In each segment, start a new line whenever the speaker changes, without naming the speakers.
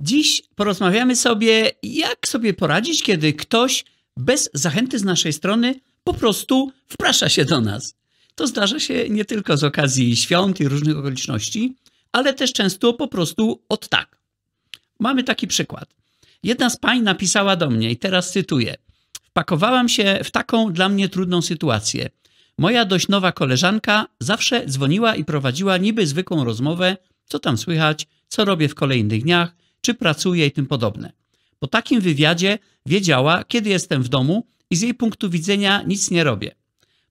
Dziś porozmawiamy sobie, jak sobie poradzić, kiedy ktoś bez zachęty z naszej strony po prostu wprasza się do nas. To zdarza się nie tylko z okazji świąt i różnych okoliczności, ale też często po prostu od tak. Mamy taki przykład. Jedna z pań napisała do mnie i teraz cytuję: Wpakowałam się w taką dla mnie trudną sytuację. Moja dość nowa koleżanka zawsze dzwoniła i prowadziła niby zwykłą rozmowę, co tam słychać, co robię w kolejnych dniach, czy pracuje i tym podobne. Po takim wywiadzie wiedziała, kiedy jestem w domu i z jej punktu widzenia nic nie robię.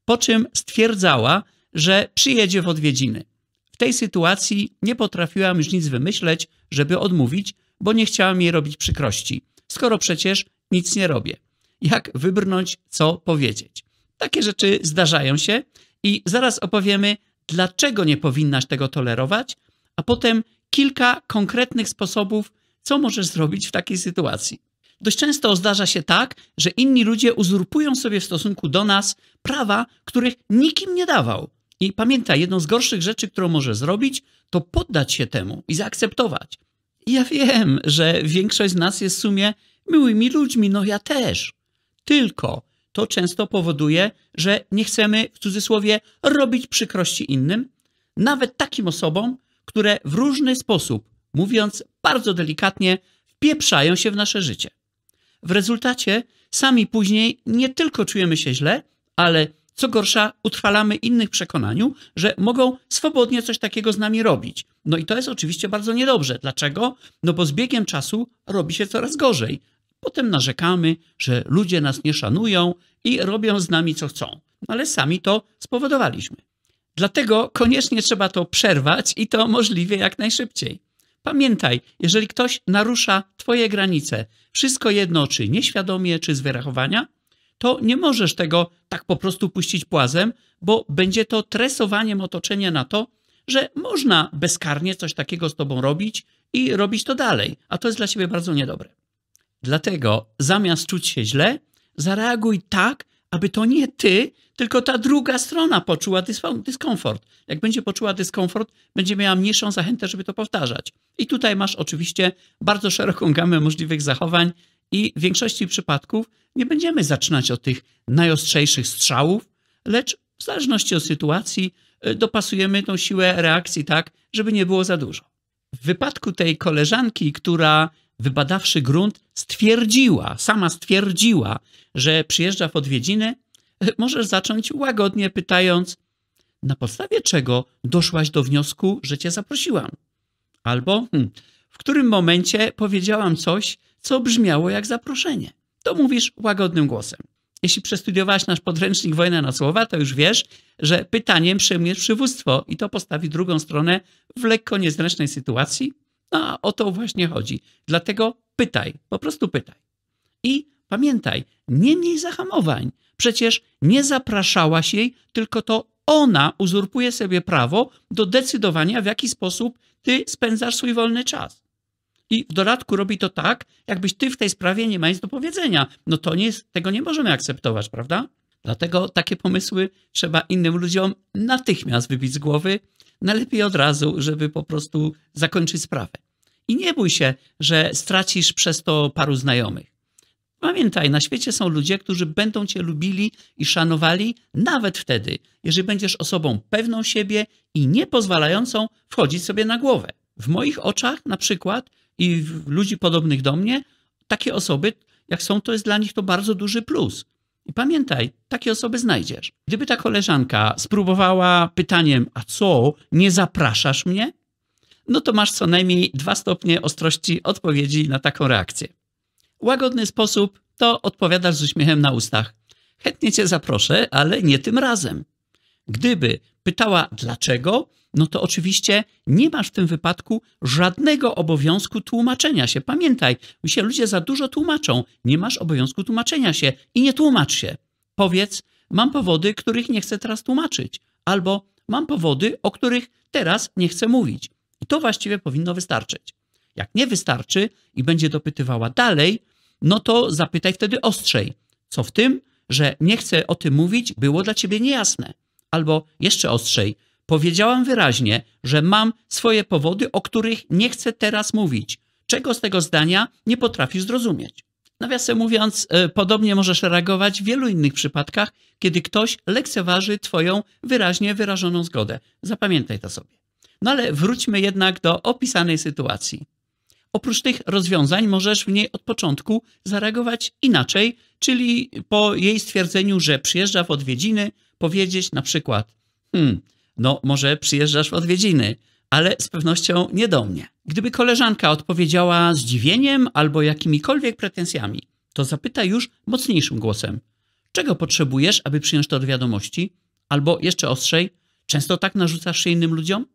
Po czym stwierdzała, że przyjedzie w odwiedziny. W tej sytuacji nie potrafiłam już nic wymyśleć, żeby odmówić, bo nie chciałam jej robić przykrości, skoro przecież nic nie robię. Jak wybrnąć, co powiedzieć? Takie rzeczy zdarzają się i zaraz opowiemy, dlaczego nie powinnaś tego tolerować, a potem kilka konkretnych sposobów, co możesz zrobić w takiej sytuacji? Dość często zdarza się tak, że inni ludzie uzurpują sobie w stosunku do nas prawa, których nikim nie dawał. I pamiętaj, jedną z gorszych rzeczy, którą może zrobić, to poddać się temu i zaakceptować. I ja wiem, że większość z nas jest w sumie miłymi ludźmi, no ja też. Tylko to często powoduje, że nie chcemy w cudzysłowie robić przykrości innym, nawet takim osobom, które w różny sposób mówiąc bardzo delikatnie, wpieprzają się w nasze życie. W rezultacie sami później nie tylko czujemy się źle, ale co gorsza, utrwalamy innych przekonaniu, że mogą swobodnie coś takiego z nami robić. No i to jest oczywiście bardzo niedobrze. Dlaczego? No bo z biegiem czasu robi się coraz gorzej. Potem narzekamy, że ludzie nas nie szanują i robią z nami co chcą. No ale sami to spowodowaliśmy. Dlatego koniecznie trzeba to przerwać i to możliwie jak najszybciej. Pamiętaj, jeżeli ktoś narusza Twoje granice, wszystko jedno, czy nieświadomie, czy z wyrachowania, to nie możesz tego tak po prostu puścić płazem, bo będzie to tresowaniem otoczenia na to, że można bezkarnie coś takiego z Tobą robić i robić to dalej, a to jest dla Ciebie bardzo niedobre. Dlatego zamiast czuć się źle, zareaguj tak, aby to nie ty, tylko ta druga strona poczuła dyskomfort. Jak będzie poczuła dyskomfort, będzie miała mniejszą zachętę, żeby to powtarzać. I tutaj masz oczywiście bardzo szeroką gamę możliwych zachowań i w większości przypadków nie będziemy zaczynać od tych najostrzejszych strzałów, lecz w zależności od sytuacji y, dopasujemy tą siłę reakcji tak, żeby nie było za dużo. W wypadku tej koleżanki, która wybadawszy grunt, stwierdziła, sama stwierdziła, że przyjeżdża w odwiedziny, e, możesz zacząć łagodnie pytając, na podstawie czego doszłaś do wniosku, że cię zaprosiłam? Albo hmm, w którym momencie powiedziałam coś, co brzmiało jak zaproszenie? To mówisz łagodnym głosem. Jeśli przestudiowałaś nasz podręcznik Wojna na Słowa, to już wiesz, że pytaniem przejmujesz przywództwo i to postawi drugą stronę w lekko niezręcznej sytuacji, a o to właśnie chodzi. Dlatego pytaj, po prostu pytaj. I pamiętaj, nie miej zahamowań. Przecież nie zapraszałaś jej, tylko to ona uzurpuje sobie prawo do decydowania, w jaki sposób ty spędzasz swój wolny czas. I w dodatku robi to tak, jakbyś ty w tej sprawie nie ma nic do powiedzenia. No to nie, tego nie możemy akceptować, prawda? Dlatego takie pomysły trzeba innym ludziom natychmiast wybić z głowy najlepiej od razu, żeby po prostu zakończyć sprawę. I nie bój się, że stracisz przez to paru znajomych. Pamiętaj, na świecie są ludzie, którzy będą cię lubili i szanowali nawet wtedy, jeżeli będziesz osobą pewną siebie i nie pozwalającą wchodzić sobie na głowę. W moich oczach na przykład i w ludzi podobnych do mnie, takie osoby, jak są, to jest dla nich to bardzo duży plus. I pamiętaj, takie osoby znajdziesz. Gdyby ta koleżanka spróbowała pytaniem, a co, nie zapraszasz mnie? No to masz co najmniej dwa stopnie ostrości odpowiedzi na taką reakcję. Łagodny sposób to odpowiadasz z uśmiechem na ustach. Chętnie cię zaproszę, ale nie tym razem. Gdyby pytała dlaczego, no to oczywiście nie masz w tym wypadku żadnego obowiązku tłumaczenia się. Pamiętaj, się ludzie za dużo tłumaczą. Nie masz obowiązku tłumaczenia się i nie tłumacz się. Powiedz, mam powody, których nie chcę teraz tłumaczyć, albo mam powody, o których teraz nie chcę mówić. I to właściwie powinno wystarczyć. Jak nie wystarczy i będzie dopytywała dalej, no to zapytaj wtedy ostrzej. Co w tym, że nie chcę o tym mówić, było dla ciebie niejasne. Albo jeszcze ostrzej, Powiedziałam wyraźnie, że mam swoje powody, o których nie chcę teraz mówić. Czego z tego zdania nie potrafisz zrozumieć? Nawiasem mówiąc, e, podobnie możesz reagować w wielu innych przypadkach, kiedy ktoś lekceważy Twoją wyraźnie wyrażoną zgodę. Zapamiętaj to sobie. No ale wróćmy jednak do opisanej sytuacji. Oprócz tych rozwiązań możesz w niej od początku zareagować inaczej, czyli po jej stwierdzeniu, że przyjeżdża w odwiedziny, powiedzieć na przykład: Hmm, no może przyjeżdżasz w odwiedziny, ale z pewnością nie do mnie. Gdyby koleżanka odpowiedziała zdziwieniem albo jakimikolwiek pretensjami, to zapyta już mocniejszym głosem: Czego potrzebujesz, aby przyjąć to do wiadomości? Albo jeszcze ostrzej: Często tak narzucasz się innym ludziom?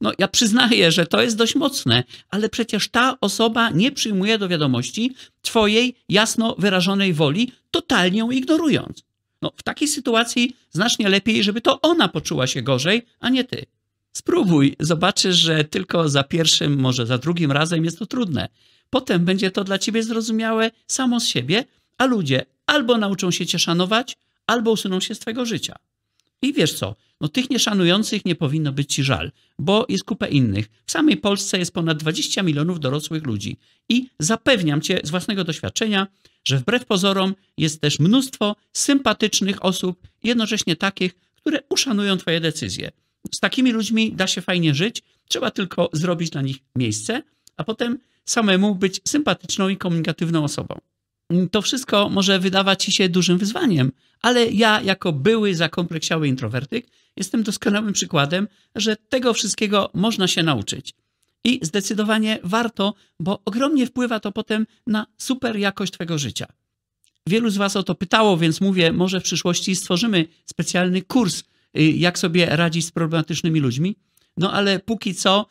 No, ja przyznaję, że to jest dość mocne, ale przecież ta osoba nie przyjmuje do wiadomości Twojej jasno wyrażonej woli, totalnie ją ignorując. No, w takiej sytuacji znacznie lepiej, żeby to ona poczuła się gorzej, a nie ty. Spróbuj, zobaczysz, że tylko za pierwszym, może za drugim razem jest to trudne. Potem będzie to dla ciebie zrozumiałe samo z siebie, a ludzie albo nauczą się cię szanować, albo usuną się z twojego życia. I wiesz co? No tych nieszanujących nie powinno być ci żal, bo jest kupę innych. W samej Polsce jest ponad 20 milionów dorosłych ludzi i zapewniam cię z własnego doświadczenia, że wbrew pozorom jest też mnóstwo sympatycznych osób, jednocześnie takich, które uszanują Twoje decyzje. Z takimi ludźmi da się fajnie żyć, trzeba tylko zrobić dla nich miejsce, a potem samemu być sympatyczną i komunikatywną osobą. To wszystko może wydawać Ci się dużym wyzwaniem, ale ja, jako były zakompleksiały introwertyk, jestem doskonałym przykładem, że tego wszystkiego można się nauczyć. I zdecydowanie warto, bo ogromnie wpływa to potem na super jakość Twojego życia. Wielu z Was o to pytało, więc mówię, może w przyszłości stworzymy specjalny kurs, y, jak sobie radzić z problematycznymi ludźmi. No ale póki co,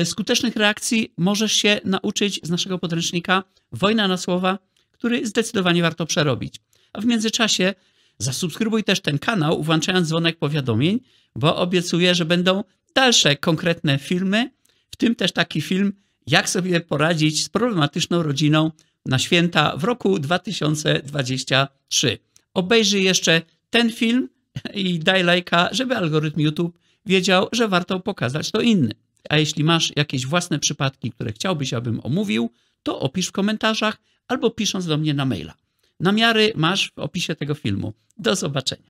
y, skutecznych reakcji możesz się nauczyć z naszego podręcznika Wojna na Słowa, który zdecydowanie warto przerobić. A w międzyczasie zasubskrybuj też ten kanał, włączając dzwonek powiadomień, bo obiecuję, że będą dalsze konkretne filmy tym też taki film, jak sobie poradzić z problematyczną rodziną na święta w roku 2023. Obejrzyj jeszcze ten film i daj lajka, żeby algorytm YouTube wiedział, że warto pokazać to inny. A jeśli masz jakieś własne przypadki, które chciałbyś, abym omówił, to opisz w komentarzach albo pisząc do mnie na maila. Namiary masz w opisie tego filmu. Do zobaczenia.